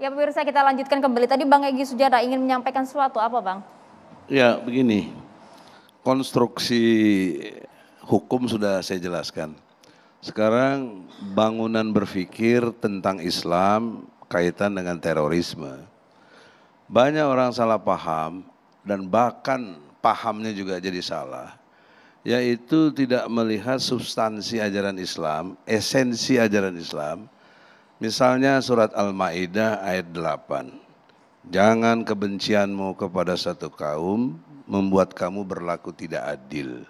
Ya pemirsa kita lanjutkan kembali. Tadi Bang Egi Sujana ingin menyampaikan sesuatu apa Bang? Ya begini, konstruksi hukum sudah saya jelaskan. Sekarang bangunan berpikir tentang Islam kaitan dengan terorisme. Banyak orang salah paham dan bahkan pahamnya juga jadi salah. Yaitu tidak melihat substansi ajaran Islam, esensi ajaran Islam, Misalnya surat Al-Maidah ayat 8. Jangan kebencianmu kepada satu kaum membuat kamu berlaku tidak adil.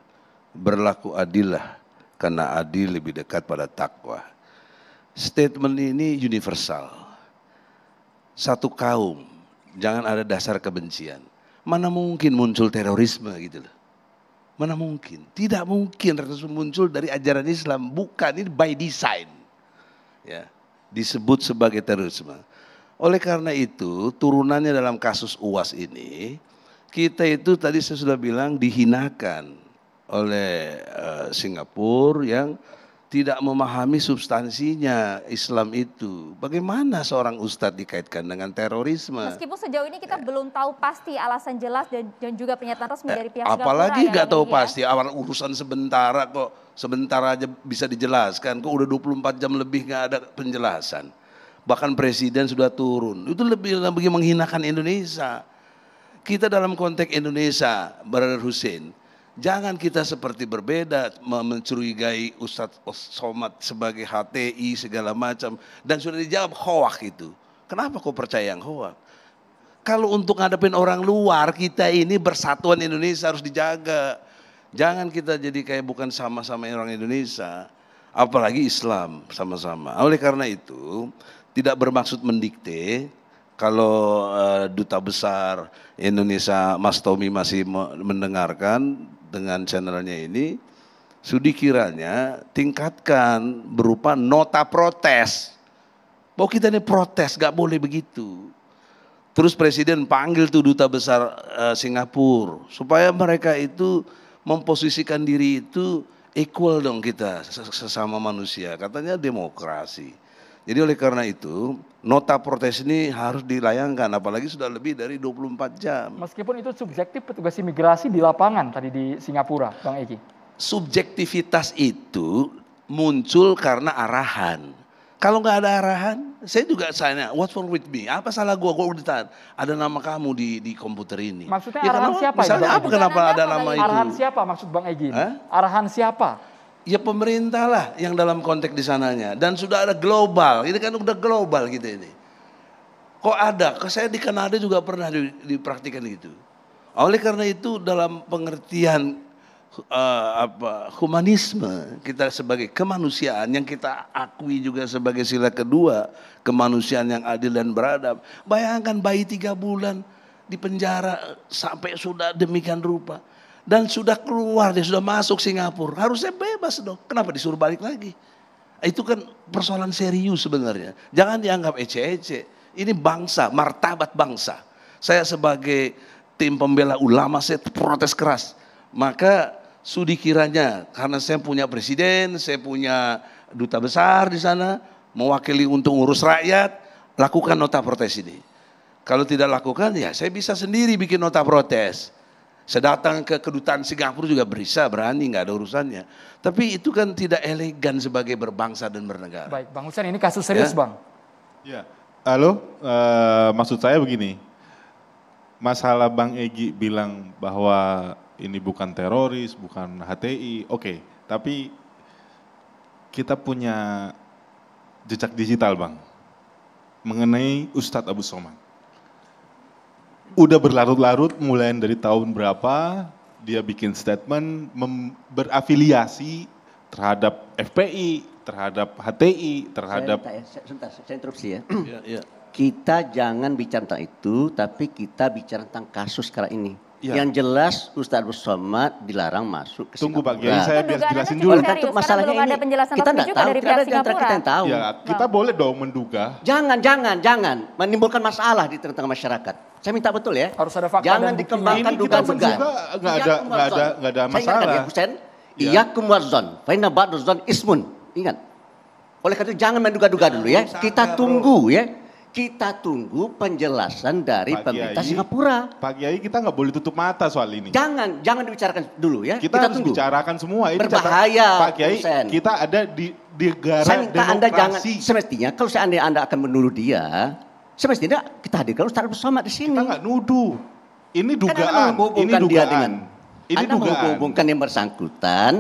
Berlaku adillah karena adil lebih dekat pada takwa. Statement ini universal. Satu kaum, jangan ada dasar kebencian. Mana mungkin muncul terorisme gitu loh. Mana mungkin? Tidak mungkin muncul dari ajaran Islam. Bukan, ini by design. Ya disebut sebagai terorisme. Oleh karena itu, turunannya dalam kasus UAS ini, kita itu tadi saya sudah bilang dihinakan oleh uh, Singapura yang tidak memahami substansinya Islam itu. Bagaimana seorang ustadz dikaitkan dengan terorisme? Meskipun sejauh ini kita ya. belum tahu pasti alasan jelas dan, dan juga pernyataan resmi eh, dari pihak Apalagi ya, nggak tahu ya. pasti, awal urusan sebentar kok sebentar aja bisa dijelaskan. Kok udah 24 jam lebih nggak ada penjelasan. Bahkan presiden sudah turun. Itu lebih lebih menghinakan Indonesia. Kita dalam konteks Indonesia, Brother Hussein, Jangan kita seperti berbeda mencurigai Ustadz Somad sebagai HTI segala macam dan sudah dijawab hoak itu. Kenapa kau percaya yang hoak? Kalau untuk ngadepin orang luar kita ini bersatuan Indonesia harus dijaga. Jangan kita jadi kayak bukan sama-sama orang Indonesia, apalagi Islam sama-sama. Oleh karena itu, tidak bermaksud mendikte, kalau uh, duta besar Indonesia Mas Tommy masih mendengarkan dengan channelnya ini, sudi kiranya tingkatkan berupa nota protes. Bahwa kita ini protes, gak boleh begitu. Terus presiden panggil tuh duta besar uh, Singapura supaya mereka itu memposisikan diri itu equal dong kita sesama manusia. Katanya demokrasi. Jadi oleh karena itu nota protes ini harus dilayangkan apalagi sudah lebih dari 24 jam. Meskipun itu subjektif petugas imigrasi di lapangan tadi di Singapura, Bang Egi. Subjektivitas itu muncul karena arahan. Kalau nggak ada arahan, saya juga sana, what's wrong with me? Apa salah gua? Gua udah tahan. Ada nama kamu di di komputer ini. Maksudnya ya, arahan siapa? Misalnya ya, apa? Kenapa ada nama itu? Arahan siapa maksud Bang Egi? Eh? Arahan siapa? Ya pemerintah lah yang dalam konteks di sananya. Dan sudah ada global, ini kan udah global gitu ini. Kok ada? Saya di Kanada juga pernah dipraktikkan gitu. Oleh karena itu dalam pengertian uh, apa, humanisme kita sebagai kemanusiaan yang kita akui juga sebagai sila kedua kemanusiaan yang adil dan beradab. Bayangkan bayi tiga bulan di penjara sampai sudah demikian rupa dan sudah keluar, dia sudah masuk Singapura. Harusnya bebas dong. Kenapa disuruh balik lagi? Itu kan persoalan serius sebenarnya. Jangan dianggap ece-ece. Ini bangsa, martabat bangsa. Saya sebagai tim pembela ulama saya protes keras. Maka sudi kiranya karena saya punya presiden, saya punya duta besar di sana, mewakili untuk urus rakyat, lakukan nota protes ini. Kalau tidak lakukan ya saya bisa sendiri bikin nota protes. Saya datang ke kedutaan Singapura juga berisa, berani, nggak ada urusannya. Tapi itu kan tidak elegan sebagai berbangsa dan bernegara. Baik, Bang Hussein ini kasus serius ya? Bang. Ya, halo, uh, maksud saya begini. Masalah Bang Egi bilang bahwa ini bukan teroris, bukan HTI, oke. Okay. Tapi kita punya jejak digital Bang, mengenai Ustadz Abu Somad udah berlarut-larut mulai dari tahun berapa dia bikin statement berafiliasi terhadap FPI, terhadap HTI, terhadap saya, saya, saya interupsi ya. Iya, iya. Kita jangan bicara tentang itu, tapi kita bicara tentang kasus sekarang ini Ya. Yang jelas Ustadz Somad dilarang masuk ke Tunggu Pak Kiai, saya biar jelasin dulu. Karena masalahnya ini kita tidak tahu, tidak ada di antara kita yang tahu. Ya, kita wow. boleh dong menduga. Jangan, jangan, jangan menimbulkan masalah di tengah-tengah masyarakat. Saya minta betul ya. Harus ada fakta Jangan dan dikembangkan dugaan-dugaan. Enggak ada enggak ada enggak iya, ada masalah. Saya ingatkan ya, Husain. Iyakum iya, wazon, fa inna ba'duzon ismun. Ingat. Oleh karena itu jangan menduga-duga dulu ya. Kita tunggu ya kita tunggu penjelasan dari Pak pemerintah Singapura. Pak Kiai kita nggak boleh tutup mata soal ini. Jangan, jangan dibicarakan dulu ya. Kita, kita harus tunggu. bicarakan semua. Ini Berbahaya. Pak Kiai, kita ada di di negara Saya minta demokrasi. Anda jangan, semestinya kalau seandainya Anda akan menuduh dia, semestinya kita hadirkan Ustaz bersama di sini. Kita nggak nuduh. Ini dugaan. Kan ini dugaan. Dia dengan, ini anda dugaan. menghubungkan yang bersangkutan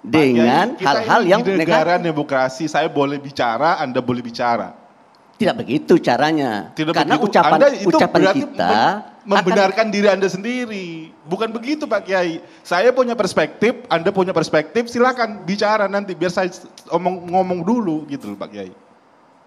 dengan hal-hal yang negara demokrasi. Saya boleh bicara, Anda boleh bicara. Tidak begitu caranya. Tidak Karena begitu. ucapan anda itu ucapan kita membenarkan akan... diri Anda sendiri. Bukan begitu Pak Kiai. Saya punya perspektif, Anda punya perspektif, silakan bicara nanti biar saya omong ngomong dulu gitu loh Pak Kiai.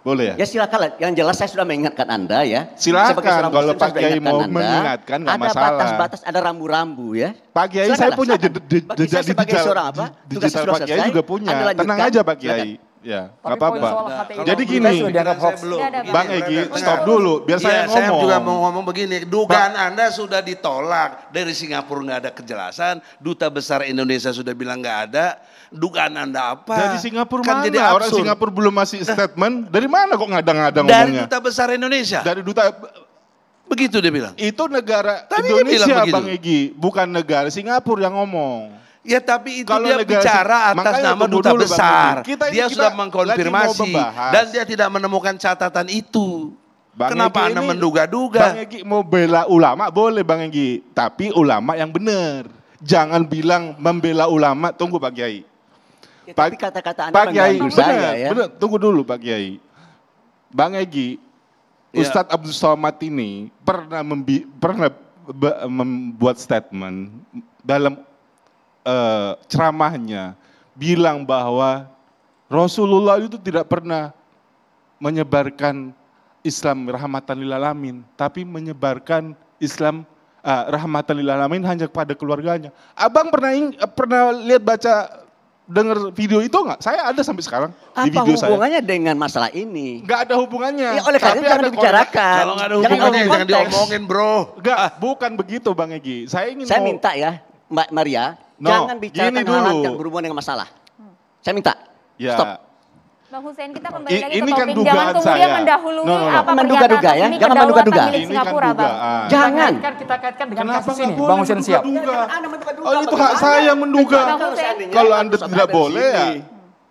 Boleh ya? Ya silakan. Yang jelas saya sudah mengingatkan Anda ya. Silakan kalau Pak Kiai mau anda, mengingatkan enggak masalah. Ada batas-batas, ada rambu-rambu ya. Pak Kiai saya punya jejak digital. Bagi saya sebagai seorang apa? Digital Pak Kiai juga punya. Tenang aja Pak Kiai. Ya, nggak apa-apa. Jadi gini, Bang Egi, stop dulu, biar saya iya, ngomong. Saya juga mau ngomong begini, dugaan Anda sudah ditolak dari Singapura nggak ada kejelasan, duta besar Indonesia sudah bilang nggak ada, dugaan Anda apa? Dari Singapura kan mana? Jadi Orang Singapura belum masih statement, dari mana kok ngadang-ngadang ngomongnya? Dari duta besar Indonesia. Dari duta Begitu dia bilang. Itu negara Tadi Indonesia, bilang Bang Egi, bukan negara Singapura yang ngomong. Ya tapi itu Kalau dia negasi, bicara atas nama duta besar. kita dia kita sudah mengkonfirmasi dan dia tidak menemukan catatan itu. Bang Kenapa Anda menduga-duga? Bang Egi mau bela ulama boleh Bang Egi, tapi ulama yang benar. Jangan bilang membela ulama, tunggu Pak Kiai. Ya, tapi kata-kata Anda Pak Kiai, benar, ya. tunggu dulu Pak Kiai. Bang Egi, ya. Ustadz Abdul Somad ini pernah membuat statement dalam uh, ceramahnya bilang bahwa Rasulullah itu tidak pernah menyebarkan Islam rahmatan lil alamin, tapi menyebarkan Islam uh, rahmatan lil alamin hanya kepada keluarganya. Abang pernah pernah lihat baca dengar video itu enggak? Saya ada sampai sekarang Apa di video saya. Apa hubungannya dengan masalah ini? Enggak ada hubungannya. Ya, oleh karena itu jangan dibicarakan. Kalau nggak ada hubungannya jangan, jangan diomongin bro. Enggak, bukan begitu Bang Egi. Saya ingin Saya mau... minta ya Mbak Maria, No, Jangan bicarakan hal yang berhubungan dengan masalah. Hmm. Saya minta. Ya. Stop. Bang Hussein kita kembali I, lagi ini ke kan topik. Jangan kemudian saya. mendahului no, no, no. apa menduga-duga ya. Jangan menduga-duga. Ini kan Singapura, kan Bang. Jangan. Kan kita kaitkan dengan Kenapa kasus ini. Bang Hussein siap. Duga. Oh itu hak saya menduga. Kalau Anda tidak boleh ya.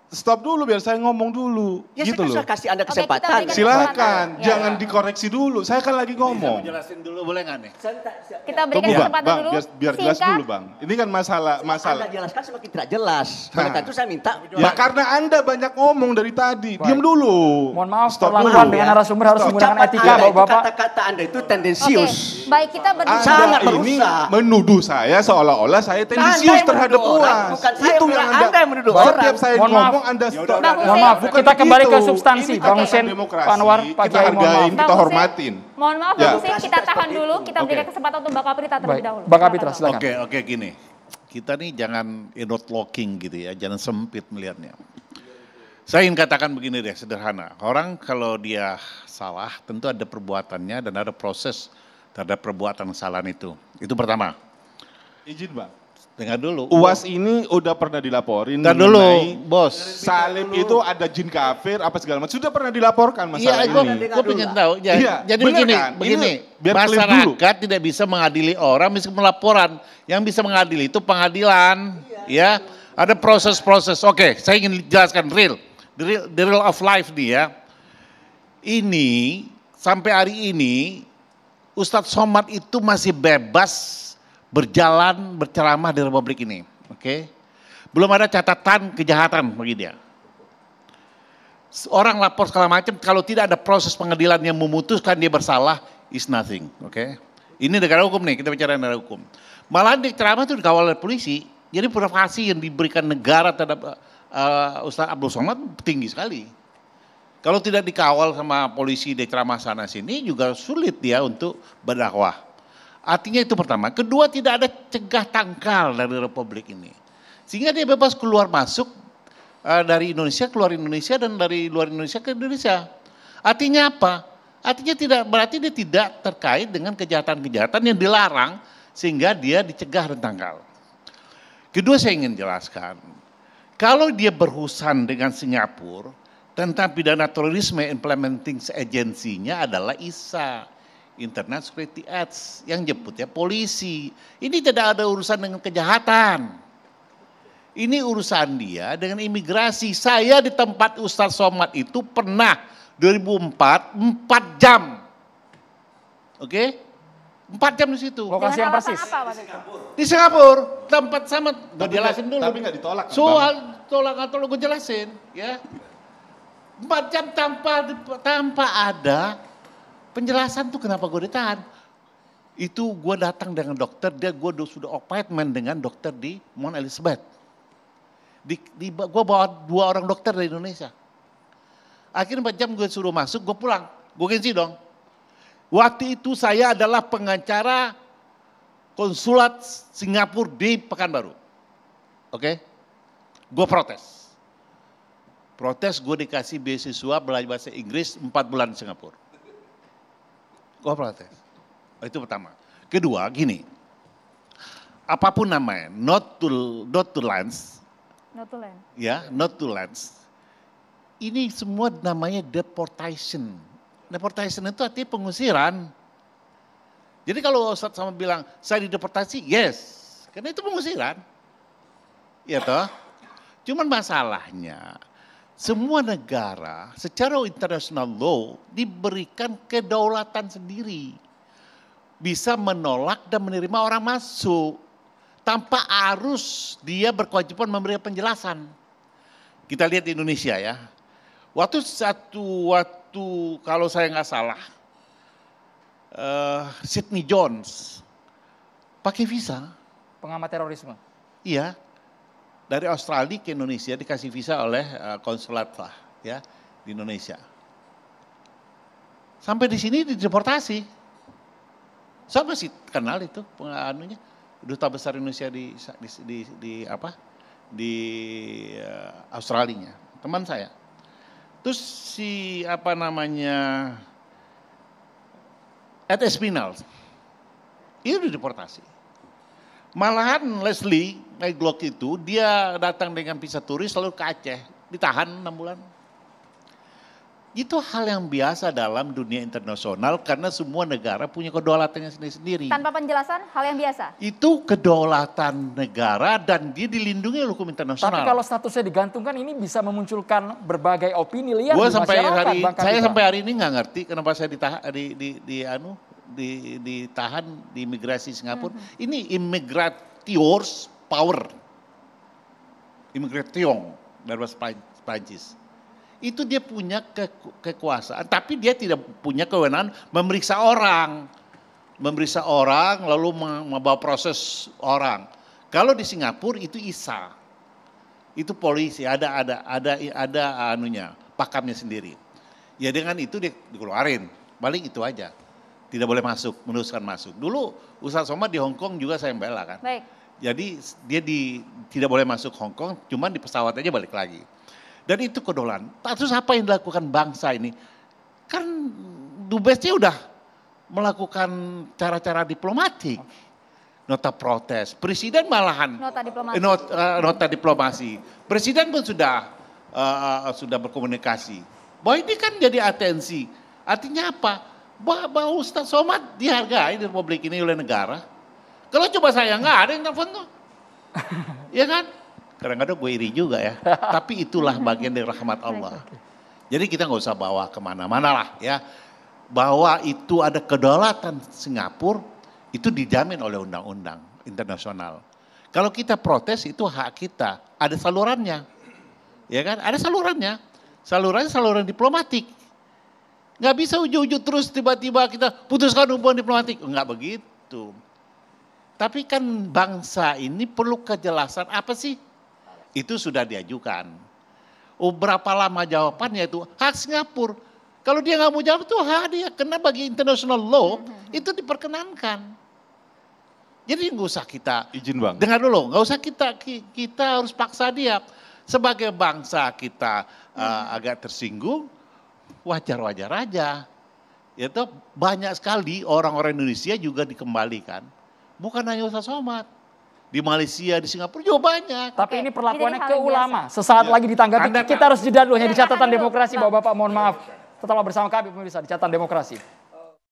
Stop dulu biar saya ngomong dulu. Ya gitu saya kan loh. kasih Anda kesempatan. Oke, Silakan, ya. jangan ya. dikoreksi dulu. Saya kan lagi ngomong. Bisa jelasin dulu boleh nggak nih? Kita berikan Tunggu, kesempatan bang, dulu. Biar, biar jelas dulu, Bang. Ini kan masalah masalah. Anda jelaskan semakin tidak jelas. Nah. itu saya minta. Ya, karena Anda banyak ngomong dari tadi. Baik. Diam dulu. Mohon maaf, stop dulu. Ya. narasumber harus menggunakan etika, Bapak. Bapak. Kata-kata Anda itu tendensius. Okay. Baik, kita berusaha. Sangat ini menuduh saya seolah-olah saya tendensius terhadap uang. itu yang Anda yang menuduh orang. Setiap saya ngomong anda ya stop. Nah, mohon maaf, kita gitu. kembali ke substansi. Bang Hussein, Pak Anwar, Pak Kiai, mohon maaf. Kita hormatin. Mohon maaf, Bang ya. Hussein, kita tahan dulu. Kita berikan kesempatan untuk Bang Kapitra terlebih dahulu. Bang Kapitra, silakan. Oke, oke, gini. Kita nih jangan inot locking gitu ya, jangan sempit melihatnya. Saya ingin katakan begini deh, sederhana. Orang kalau dia salah, tentu ada perbuatannya dan ada proses terhadap perbuatan kesalahan itu. Itu pertama. Izin Pak. Dengar dulu. UAS ini udah pernah dilaporin Dengar dulu, Bos. Salim dulu. itu ada jin kafir apa segala macam. Sudah pernah dilaporkan iya, masalah ya, ini. Iya, aku pengen tahu. Ya, ya, jadi begini, kan? begini. Ini biar masyarakat tidak bisa mengadili orang meskipun laporan. Yang bisa mengadili itu pengadilan, ya. ya. Ada proses-proses. Oke, saya ingin jelaskan real. The real, the real of life nih ya. Ini sampai hari ini Ustadz Somad itu masih bebas berjalan berceramah di republik ini. Oke. Okay? Belum ada catatan kejahatan bagi dia. Orang lapor segala macam kalau tidak ada proses pengadilan yang memutuskan dia bersalah is nothing. Oke. Okay? Ini negara hukum nih, kita bicara negara hukum. Malah di ceramah itu dikawal oleh polisi. Jadi privasi yang diberikan negara terhadap uh, eh, eh, Ustaz Abdul Somad tinggi sekali. Kalau tidak dikawal sama polisi di ceramah sana sini juga sulit dia untuk berdakwah. Artinya itu pertama. Kedua tidak ada cegah tangkal dari republik ini. Sehingga dia bebas keluar masuk eh, dari Indonesia keluar Indonesia dan dari luar Indonesia ke Indonesia. Artinya apa? Artinya tidak berarti dia tidak terkait dengan kejahatan-kejahatan yang dilarang sehingga dia dicegah dan tangkal. Kedua saya ingin jelaskan, kalau dia berurusan dengan Singapura tentang pidana terorisme implementing agensinya adalah ISA. Internet Security Ads yang ya polisi. Ini tidak ada urusan dengan kejahatan. Ini urusan dia dengan imigrasi. Saya di tempat Ustaz Somad itu pernah 2004 4 jam. Oke? Okay? 4 jam di situ. Lokasi yang persis. Apa, di Singapura, tempat sama gue jelasin dulu. Tapi enggak ditolak. Soal tolak atau lo gue jelasin, ya. empat jam tanpa tanpa ada penjelasan tuh kenapa gue ditahan. Itu gue datang dengan dokter, dia gue sudah appointment dengan dokter di Mount Elizabeth. Di, di, gue bawa dua orang dokter dari Indonesia. Akhirnya 4 jam gue suruh masuk, gue pulang. Gue gengsi dong. Waktu itu saya adalah pengacara konsulat Singapura di Pekanbaru. Oke? Okay? Gue protes. Protes gue dikasih beasiswa belajar bahasa Inggris 4 bulan di Singapura kooperatif. Oh, itu pertama. Kedua, gini. Apapun namanya, not to not to lands. Not to Ya, not to lands. Ini semua namanya deportation. Deportation itu artinya pengusiran. Jadi kalau Ustaz sama bilang, saya dideportasi, yes. Karena itu pengusiran. Ya toh. Cuman masalahnya, semua negara secara international law diberikan kedaulatan sendiri. Bisa menolak dan menerima orang masuk tanpa arus dia berkewajiban memberi penjelasan. Kita lihat di Indonesia ya. Waktu satu waktu kalau saya nggak salah uh, eh, Sydney Jones pakai visa pengamat terorisme. Iya, dari Australia ke Indonesia dikasih visa oleh eh, konsulat lah ya di Indonesia. Sampai di sini dideportasi. Saya masih kenal itu pengaruhnya duta besar Indonesia di di, di, di apa di uh, eh, Australia teman saya. Terus si apa namanya Ed Espinal itu dideportasi Malahan Leslie naik Glock itu dia datang dengan visa turis lalu ke Aceh ditahan enam bulan. Itu hal yang biasa dalam dunia internasional karena semua negara punya kedaulatannya sendiri-sendiri. Tanpa penjelasan, hal yang biasa? Itu kedaulatan negara dan dia dilindungi oleh hukum internasional. Tapi kalau statusnya digantungkan ini bisa memunculkan berbagai opini liar Gua di Hari, saya sampai hari ini nggak ngerti kenapa saya ditahan, di, di, di, di anu, di, ditahan di imigrasi Singapura. Mm -hmm. Ini immigrators power. Immigration dari bahasa Prancis. Itu dia punya ke, kekuasaan, tapi dia tidak punya kewenangan memeriksa orang. Memeriksa orang lalu membawa proses orang. Kalau di Singapura itu ISA. Itu polisi, ada ada ada ada anunya, pakamnya sendiri. Ya dengan itu dia dikeluarin. Balik itu aja tidak boleh masuk, meneruskan masuk. Dulu Ustaz Somad di Hong Kong juga saya membela kan. Baik. Jadi dia di, tidak boleh masuk Hong Kong, cuman di pesawat aja balik lagi. Dan itu kedolan. Terus apa yang dilakukan bangsa ini? Kan Dubesnya udah melakukan cara-cara diplomatik. Nota protes, presiden malahan nota diplomasi. Eh, not, uh, nota diplomasi. Presiden pun sudah uh, sudah berkomunikasi. Bahwa ini kan jadi atensi. Artinya apa? Bahwa Ustaz Somad dihargai di Republik ini oleh negara. Kalau coba saya nggak ada yang telepon tuh. ya kan? Kadang-kadang gue iri juga ya. Tapi itulah bagian dari rahmat Allah. Jadi kita nggak usah bawa kemana-mana lah ya. Bahwa itu ada kedaulatan Singapura itu dijamin oleh undang-undang internasional. Kalau kita protes itu hak kita, ada salurannya. Ya kan? Ada salurannya. Salurannya saluran diplomatik Nggak bisa ujung-ujung terus tiba-tiba kita putuskan hubungan diplomatik. Nggak begitu. Tapi kan bangsa ini perlu kejelasan apa sih? Itu sudah diajukan. Oh, berapa lama jawabannya itu? Hak Singapura. Kalau dia nggak mau jawab itu hak dia. Karena bagi international law itu diperkenankan. Jadi nggak usah kita izin bang. Dengar dulu, nggak usah kita kita harus paksa dia. Sebagai bangsa kita hmm. uh, agak tersinggung, wajar-wajar aja. Itu banyak sekali orang-orang Indonesia juga dikembalikan. Bukan hanya Ustaz Somad. Di Malaysia, di Singapura juga banyak. Tapi Oke, ini perlakuannya ke ulama. Sesaat ya. lagi ditanggapi. Anda, kita harus jeda dulu hanya di iya, catatan iya, iya. demokrasi. Bapak-bapak mohon maaf. Tetaplah bersama kami pemirsa di catatan demokrasi.